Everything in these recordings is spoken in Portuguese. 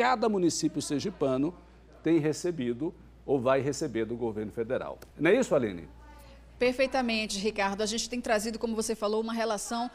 cada município sergipano tem recebido ou vai receber do governo federal. Não é isso, Aline? Perfeitamente, Ricardo. A gente tem trazido, como você falou, uma relação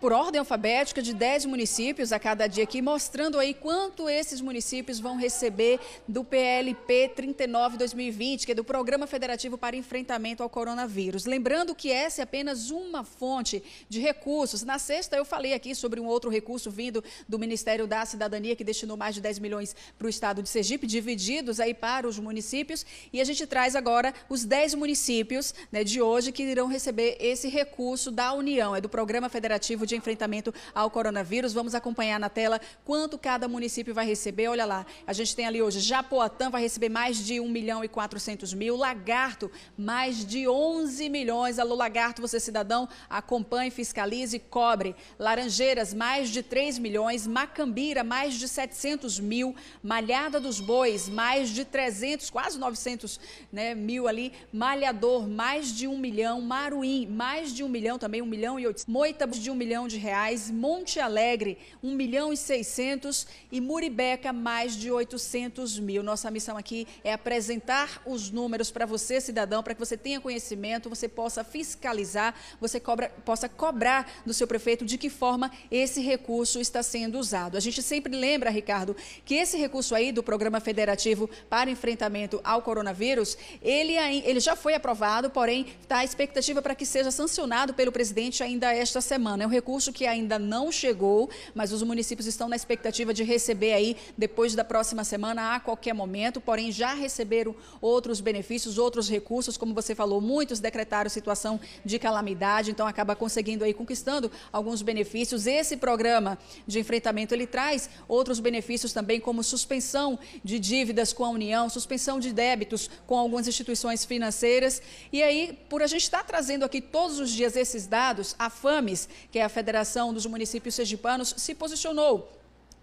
por ordem alfabética de 10 municípios a cada dia aqui, mostrando aí quanto esses municípios vão receber do PLP 39-2020, que é do Programa Federativo para Enfrentamento ao Coronavírus. Lembrando que essa é apenas uma fonte de recursos. Na sexta eu falei aqui sobre um outro recurso vindo do Ministério da Cidadania, que destinou mais de 10 milhões para o estado de Sergipe, divididos aí para os municípios. E a gente traz agora os 10 municípios né, de hoje que irão receber esse recurso da União, é do Programa Federativo de enfrentamento ao coronavírus. Vamos acompanhar na tela quanto cada município vai receber. Olha lá, a gente tem ali hoje Japoatã vai receber mais de 1 milhão e 400 mil, Lagarto mais de 11 milhões. Alô Lagarto, você cidadão, acompanhe, fiscalize, cobre. Laranjeiras mais de 3 milhões, Macambira mais de 700 mil, Malhada dos Bois mais de 300, quase 900 né, mil ali, Malhador mais de 1 milhão, Maruim mais de 1 milhão também, 1 milhão e 800, Moita de 1 milhão milhão de reais, Monte Alegre, 1 milhão e 600 e Muribeca, mais de 800 mil. Nossa missão aqui é apresentar os números para você, cidadão, para que você tenha conhecimento, você possa fiscalizar, você cobra, possa cobrar do seu prefeito de que forma esse recurso está sendo usado. A gente sempre lembra, Ricardo, que esse recurso aí do Programa Federativo para Enfrentamento ao Coronavírus, ele, é, ele já foi aprovado, porém está a expectativa para que seja sancionado pelo presidente ainda esta semana. É um recurso recurso que ainda não chegou, mas os municípios estão na expectativa de receber aí depois da próxima semana, a qualquer momento. Porém, já receberam outros benefícios, outros recursos, como você falou, muitos decretaram situação de calamidade, então acaba conseguindo aí conquistando alguns benefícios. Esse programa de enfrentamento ele traz outros benefícios também, como suspensão de dívidas com a União, suspensão de débitos com algumas instituições financeiras. E aí, por a gente estar trazendo aqui todos os dias esses dados, a FAMES, que é a Federação dos Municípios Sergipanos se posicionou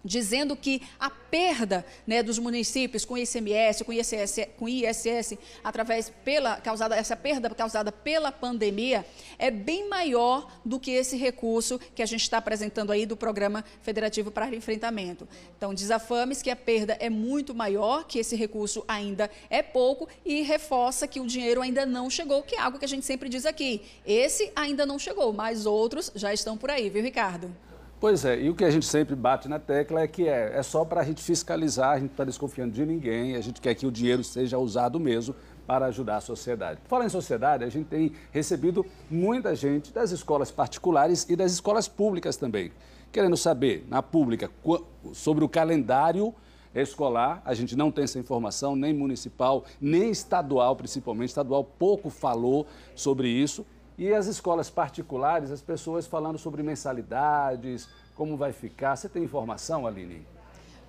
dizendo que a perda né, dos municípios com ICMS, com ISS, com ISS, através pela causada essa perda causada pela pandemia é bem maior do que esse recurso que a gente está apresentando aí do programa federativo para enfrentamento. Então, diz a FAMES que a perda é muito maior, que esse recurso ainda é pouco e reforça que o dinheiro ainda não chegou, que é algo que a gente sempre diz aqui. Esse ainda não chegou, mas outros já estão por aí, viu, Ricardo? Pois é, e o que a gente sempre bate na tecla é que é, é só para a gente fiscalizar, a gente está desconfiando de ninguém, a gente quer que o dinheiro seja usado mesmo para ajudar a sociedade. Fala em sociedade, a gente tem recebido muita gente das escolas particulares e das escolas públicas também, querendo saber, na pública, sobre o calendário escolar. A gente não tem essa informação, nem municipal, nem estadual, principalmente. Estadual pouco falou sobre isso. E as escolas particulares, as pessoas falando sobre mensalidades, como vai ficar. Você tem informação, Aline?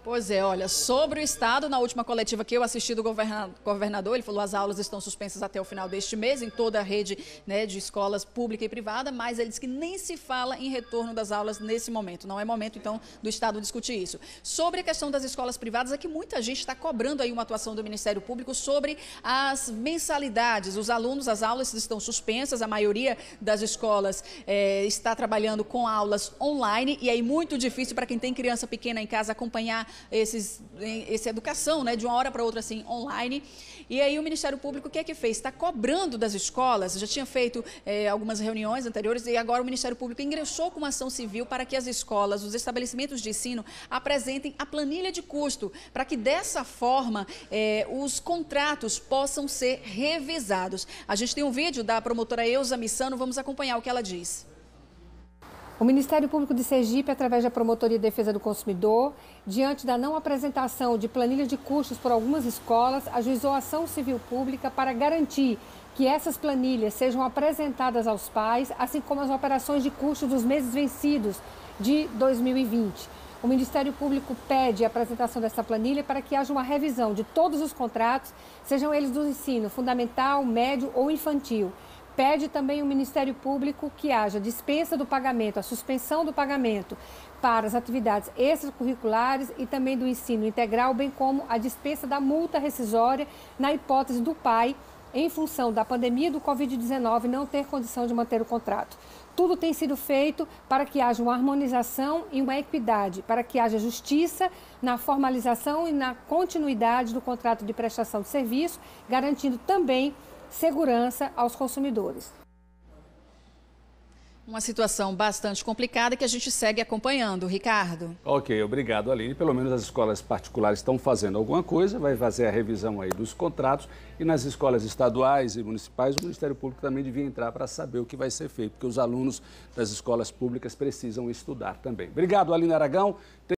Pois é, olha, sobre o Estado, na última coletiva que eu assisti do governador, ele falou as aulas estão suspensas até o final deste mês em toda a rede né, de escolas pública e privada, mas ele disse que nem se fala em retorno das aulas nesse momento. Não é momento, então, do Estado discutir isso. Sobre a questão das escolas privadas, é que muita gente está cobrando aí uma atuação do Ministério Público sobre as mensalidades. Os alunos, as aulas estão suspensas, a maioria das escolas é, está trabalhando com aulas online e aí é muito difícil para quem tem criança pequena em casa acompanhar esses, essa educação, né, de uma hora para outra, assim, online. E aí o Ministério Público, o que é que fez? Está cobrando das escolas, já tinha feito é, algumas reuniões anteriores, e agora o Ministério Público ingressou com uma ação civil para que as escolas, os estabelecimentos de ensino, apresentem a planilha de custo, para que dessa forma é, os contratos possam ser revisados. A gente tem um vídeo da promotora Eusa Missano, vamos acompanhar o que ela diz. O Ministério Público de Sergipe, através da Promotoria de Defesa do Consumidor, diante da não apresentação de planilha de custos por algumas escolas, ajuizou a ação civil pública para garantir que essas planilhas sejam apresentadas aos pais, assim como as operações de custos dos meses vencidos de 2020. O Ministério Público pede a apresentação dessa planilha para que haja uma revisão de todos os contratos, sejam eles do ensino fundamental, médio ou infantil. Pede também o Ministério Público que haja dispensa do pagamento, a suspensão do pagamento para as atividades extracurriculares e também do ensino integral, bem como a dispensa da multa rescisória na hipótese do pai, em função da pandemia do Covid-19, não ter condição de manter o contrato. Tudo tem sido feito para que haja uma harmonização e uma equidade, para que haja justiça na formalização e na continuidade do contrato de prestação de serviço, garantindo também segurança aos consumidores. Uma situação bastante complicada que a gente segue acompanhando, Ricardo. Ok, obrigado, Aline. Pelo menos as escolas particulares estão fazendo alguma coisa, vai fazer a revisão aí dos contratos e nas escolas estaduais e municipais o Ministério Público também devia entrar para saber o que vai ser feito, porque os alunos das escolas públicas precisam estudar também. Obrigado, Aline Aragão.